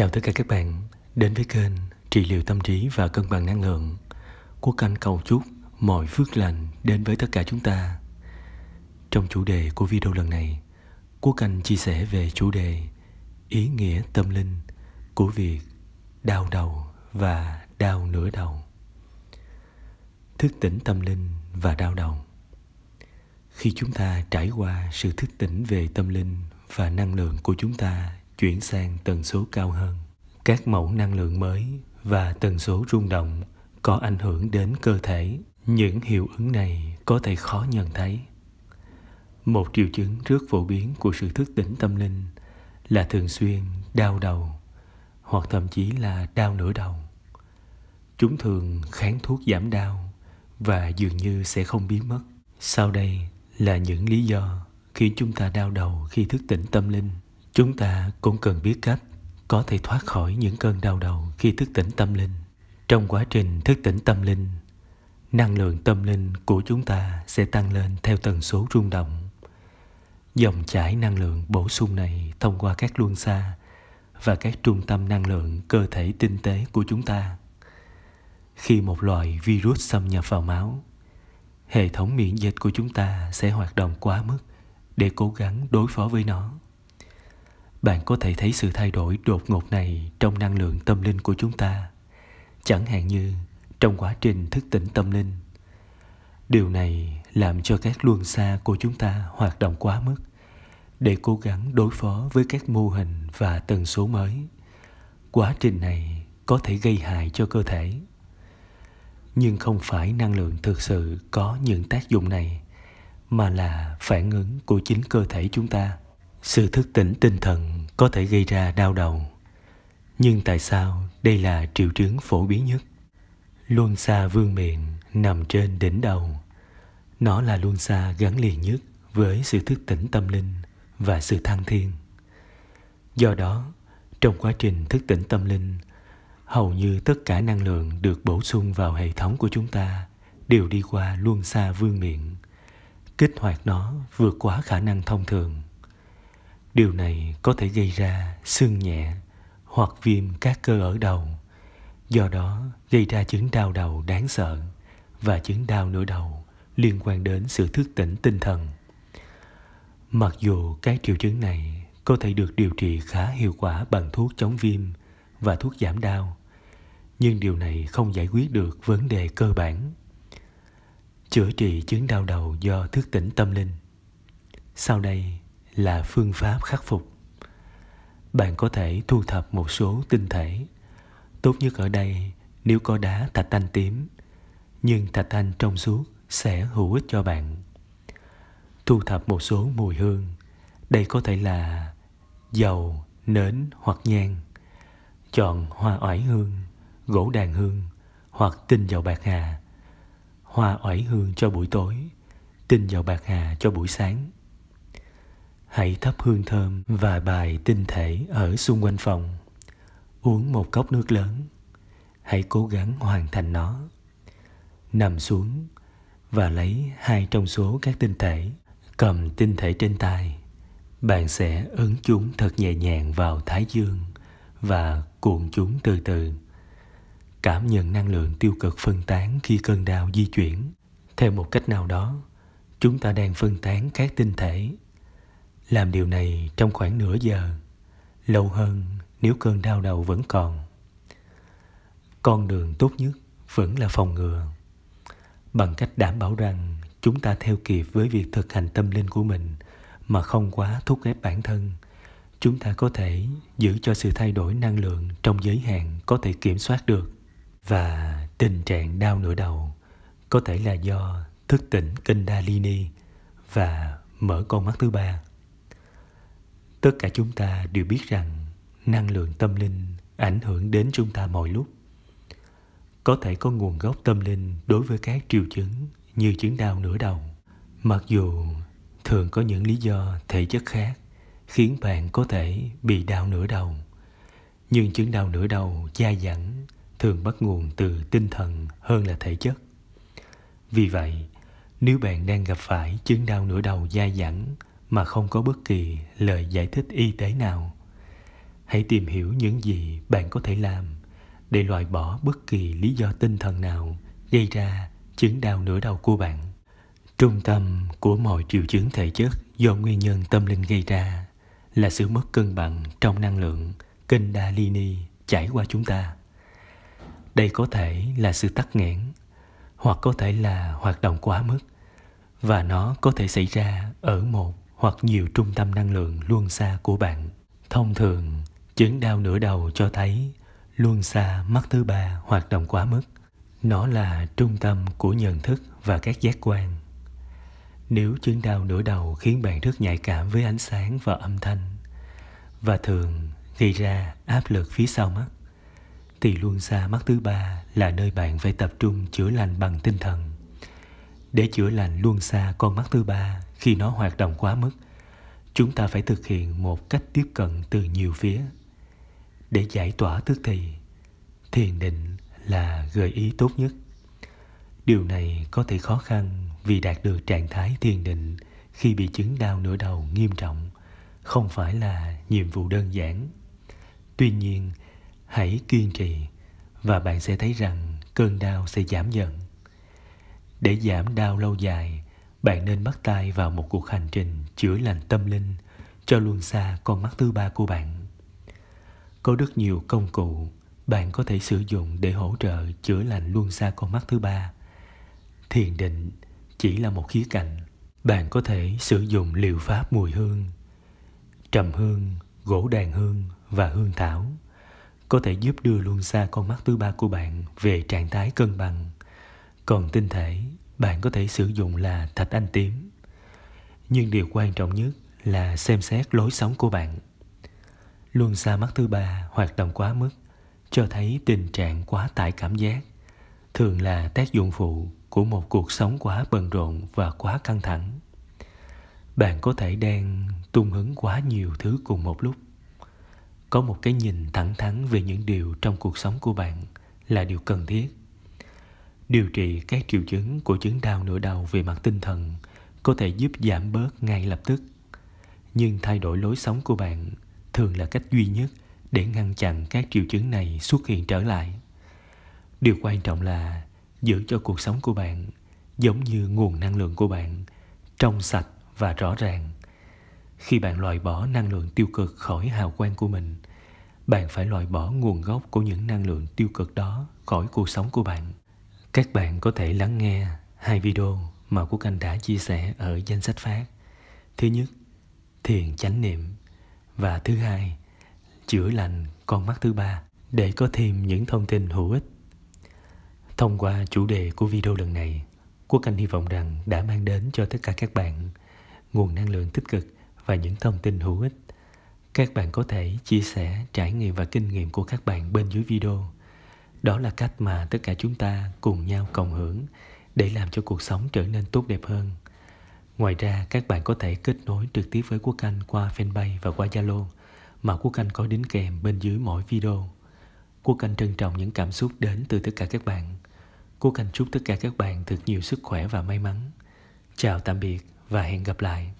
Chào tất cả các bạn đến với kênh Trị liệu tâm trí và cân bằng năng lượng. Quốc Anh cầu chúc mọi phước lành đến với tất cả chúng ta. Trong chủ đề của video lần này, Quốc Anh chia sẻ về chủ đề ý nghĩa tâm linh của việc đau đầu và đau nửa đầu. Thức tỉnh tâm linh và đau đầu. Khi chúng ta trải qua sự thức tỉnh về tâm linh và năng lượng của chúng ta chuyển sang tần số cao hơn. Các mẫu năng lượng mới và tần số rung động có ảnh hưởng đến cơ thể. Những hiệu ứng này có thể khó nhận thấy. Một triệu chứng rất phổ biến của sự thức tỉnh tâm linh là thường xuyên đau đầu hoặc thậm chí là đau nửa đầu. Chúng thường kháng thuốc giảm đau và dường như sẽ không biến mất. Sau đây là những lý do khiến chúng ta đau đầu khi thức tỉnh tâm linh. Chúng ta cũng cần biết cách có thể thoát khỏi những cơn đau đầu khi thức tỉnh tâm linh. Trong quá trình thức tỉnh tâm linh, năng lượng tâm linh của chúng ta sẽ tăng lên theo tần số rung động. Dòng chảy năng lượng bổ sung này thông qua các luân xa và các trung tâm năng lượng cơ thể tinh tế của chúng ta. Khi một loại virus xâm nhập vào máu, hệ thống miễn dịch của chúng ta sẽ hoạt động quá mức để cố gắng đối phó với nó bạn có thể thấy sự thay đổi đột ngột này trong năng lượng tâm linh của chúng ta chẳng hạn như trong quá trình thức tỉnh tâm linh điều này làm cho các luân xa của chúng ta hoạt động quá mức để cố gắng đối phó với các mô hình và tần số mới quá trình này có thể gây hại cho cơ thể nhưng không phải năng lượng thực sự có những tác dụng này mà là phản ứng của chính cơ thể chúng ta sự thức tỉnh tinh thần có thể gây ra đau đầu nhưng tại sao đây là triệu chứng phổ biến nhất luân xa vương miện nằm trên đỉnh đầu nó là luân xa gắn liền nhất với sự thức tỉnh tâm linh và sự thăng thiên do đó trong quá trình thức tỉnh tâm linh hầu như tất cả năng lượng được bổ sung vào hệ thống của chúng ta đều đi qua luân xa vương miệng kích hoạt nó vượt quá khả năng thông thường Điều này có thể gây ra sưng nhẹ hoặc viêm các cơ ở đầu, do đó gây ra chứng đau đầu đáng sợ và chứng đau nửa đầu liên quan đến sự thức tỉnh tinh thần. Mặc dù các triệu chứng này có thể được điều trị khá hiệu quả bằng thuốc chống viêm và thuốc giảm đau, nhưng điều này không giải quyết được vấn đề cơ bản. Chữa trị chứng đau đầu do thức tỉnh tâm linh. Sau đây, là phương pháp khắc phục bạn có thể thu thập một số tinh thể tốt nhất ở đây nếu có đá thạch anh tím nhưng thạch anh trong suốt sẽ hữu ích cho bạn thu thập một số mùi hương đây có thể là dầu nến hoặc nhang chọn hoa oải hương gỗ đàn hương hoặc tinh dầu bạc hà hoa oải hương cho buổi tối tinh dầu bạc hà cho buổi sáng Hãy thắp hương thơm và bài tinh thể ở xung quanh phòng. Uống một cốc nước lớn. Hãy cố gắng hoàn thành nó. Nằm xuống và lấy hai trong số các tinh thể. Cầm tinh thể trên tay. Bạn sẽ ấn chúng thật nhẹ nhàng vào thái dương và cuộn chúng từ từ. Cảm nhận năng lượng tiêu cực phân tán khi cơn đau di chuyển. Theo một cách nào đó, chúng ta đang phân tán các tinh thể làm điều này trong khoảng nửa giờ, lâu hơn nếu cơn đau đầu vẫn còn. Con đường tốt nhất vẫn là phòng ngừa, bằng cách đảm bảo rằng chúng ta theo kịp với việc thực hành tâm linh của mình mà không quá thúc ép bản thân. Chúng ta có thể giữ cho sự thay đổi năng lượng trong giới hạn có thể kiểm soát được và tình trạng đau nửa đầu có thể là do thức tỉnh kinh đa ni và mở con mắt thứ ba tất cả chúng ta đều biết rằng năng lượng tâm linh ảnh hưởng đến chúng ta mọi lúc có thể có nguồn gốc tâm linh đối với các triệu chứng như chứng đau nửa đầu mặc dù thường có những lý do thể chất khác khiến bạn có thể bị đau nửa đầu nhưng chứng đau nửa đầu dai dẳng thường bắt nguồn từ tinh thần hơn là thể chất vì vậy nếu bạn đang gặp phải chứng đau nửa đầu dai dẳng mà không có bất kỳ lời giải thích y tế nào hãy tìm hiểu những gì bạn có thể làm để loại bỏ bất kỳ lý do tinh thần nào gây ra chứng đau nửa đầu của bạn trung tâm của mọi triệu chứng thể chất do nguyên nhân tâm linh gây ra là sự mất cân bằng trong năng lượng kinh đa lini chảy qua chúng ta đây có thể là sự tắc nghẽn hoặc có thể là hoạt động quá mức và nó có thể xảy ra ở một hoặc nhiều trung tâm năng lượng luôn xa của bạn. Thông thường, chứng đau nửa đầu cho thấy luôn xa mắt thứ ba hoạt động quá mức. Nó là trung tâm của nhận thức và các giác quan. Nếu chứng đau nửa đầu khiến bạn rất nhạy cảm với ánh sáng và âm thanh và thường gây ra áp lực phía sau mắt, thì luôn xa mắt thứ ba là nơi bạn phải tập trung chữa lành bằng tinh thần. Để chữa lành luôn xa con mắt thứ ba khi nó hoạt động quá mức chúng ta phải thực hiện một cách tiếp cận từ nhiều phía để giải tỏa tức thì thiền định là gợi ý tốt nhất điều này có thể khó khăn vì đạt được trạng thái thiền định khi bị chứng đau nửa đầu nghiêm trọng không phải là nhiệm vụ đơn giản tuy nhiên hãy kiên trì và bạn sẽ thấy rằng cơn đau sẽ giảm dần để giảm đau lâu dài bạn nên bắt tay vào một cuộc hành trình chữa lành tâm linh cho luôn xa con mắt thứ ba của bạn. Có rất nhiều công cụ bạn có thể sử dụng để hỗ trợ chữa lành luôn xa con mắt thứ ba. Thiền định chỉ là một khía cạnh. Bạn có thể sử dụng liệu pháp mùi hương, trầm hương, gỗ đàn hương và hương thảo có thể giúp đưa luôn xa con mắt thứ ba của bạn về trạng thái cân bằng. Còn tinh thể bạn có thể sử dụng là thạch anh tím. Nhưng điều quan trọng nhất là xem xét lối sống của bạn. Luân xa mắt thứ ba hoạt động quá mức cho thấy tình trạng quá tải cảm giác thường là tác dụng phụ của một cuộc sống quá bận rộn và quá căng thẳng. Bạn có thể đang tung hứng quá nhiều thứ cùng một lúc. Có một cái nhìn thẳng thắn về những điều trong cuộc sống của bạn là điều cần thiết Điều trị các triệu chứng của chứng đau nửa đầu về mặt tinh thần có thể giúp giảm bớt ngay lập tức. Nhưng thay đổi lối sống của bạn thường là cách duy nhất để ngăn chặn các triệu chứng này xuất hiện trở lại. Điều quan trọng là giữ cho cuộc sống của bạn giống như nguồn năng lượng của bạn trong sạch và rõ ràng. Khi bạn loại bỏ năng lượng tiêu cực khỏi hào quang của mình, bạn phải loại bỏ nguồn gốc của những năng lượng tiêu cực đó khỏi cuộc sống của bạn các bạn có thể lắng nghe hai video mà Quốc Anh đã chia sẻ ở danh sách phát. Thứ nhất, thiền chánh niệm và thứ hai, chữa lành con mắt thứ ba để có thêm những thông tin hữu ích. Thông qua chủ đề của video lần này, Quốc Anh hy vọng rằng đã mang đến cho tất cả các bạn nguồn năng lượng tích cực và những thông tin hữu ích. Các bạn có thể chia sẻ trải nghiệm và kinh nghiệm của các bạn bên dưới video đó là cách mà tất cả chúng ta cùng nhau cộng hưởng để làm cho cuộc sống trở nên tốt đẹp hơn ngoài ra các bạn có thể kết nối trực tiếp với quốc anh qua fanpage và qua zalo mà quốc anh có đính kèm bên dưới mỗi video quốc anh trân trọng những cảm xúc đến từ tất cả các bạn quốc anh chúc tất cả các bạn thật nhiều sức khỏe và may mắn chào tạm biệt và hẹn gặp lại